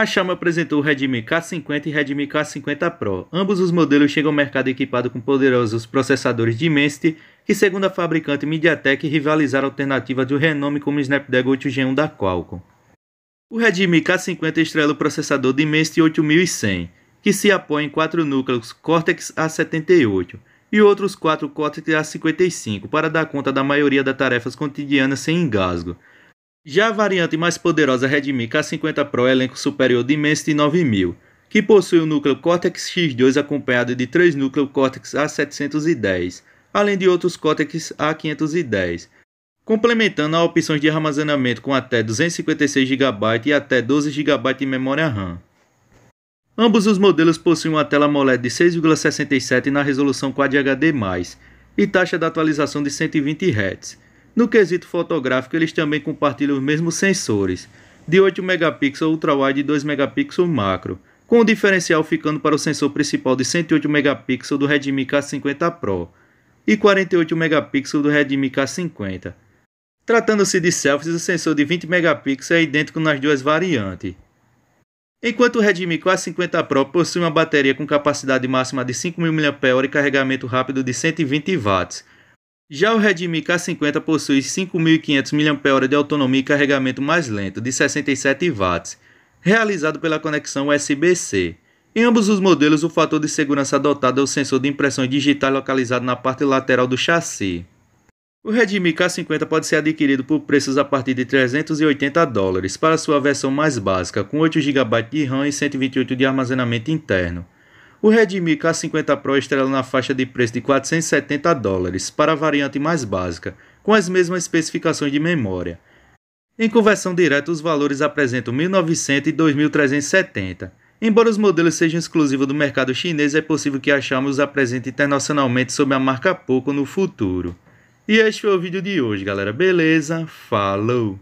A Xiaomi apresentou o Redmi K50 e Redmi K50 Pro. Ambos os modelos chegam ao mercado equipado com poderosos processadores de Dimensity, que segundo a fabricante MediaTek rivalizaram a alternativa do renome como Snapdragon 8 Gen 1 da Qualcomm. O Redmi K50 estrela o processador Dimensity 8100, que se apoia em quatro núcleos Cortex A78 e outros quatro Cortex A55 para dar conta da maioria das tarefas cotidianas sem engasgo. Já a variante mais poderosa Redmi K50 Pro é elenco superior Dimensity 9000, que possui um núcleo Cortex X2 acompanhado de três núcleos Cortex A710, além de outros Cortex A510, complementando a opções de armazenamento com até 256 GB e até 12 GB de memória RAM. Ambos os modelos possuem uma tela AMOLED de 6,67 na resolução Quad HD+, e taxa de atualização de 120 Hz, no quesito fotográfico, eles também compartilham os mesmos sensores, de 8 megapixels ultra-wide e 2 megapixels macro, com o diferencial ficando para o sensor principal de 108 megapixels do Redmi K50 Pro e 48 megapixels do Redmi K50. Tratando-se de selfies, o sensor de 20 megapixels é idêntico nas duas variantes. Enquanto o Redmi K50 Pro possui uma bateria com capacidade máxima de 5.000 mAh e carregamento rápido de 120 watts, já o Redmi K50 possui 5.500 mAh de autonomia e carregamento mais lento, de 67 watts, realizado pela conexão USB-C. Em ambos os modelos, o fator de segurança adotado é o sensor de impressões digitais localizado na parte lateral do chassi. O Redmi K50 pode ser adquirido por preços a partir de 380 dólares para sua versão mais básica, com 8 GB de RAM e 128 de armazenamento interno. O Redmi K50 Pro estrela na faixa de preço de 470 dólares para a variante mais básica, com as mesmas especificações de memória. Em conversão direta, os valores apresentam 1.900 e 2.370. Embora os modelos sejam exclusivos do mercado chinês, é possível que a presente os internacionalmente sob a marca Poco no futuro. E este foi o vídeo de hoje, galera. Beleza? Falou!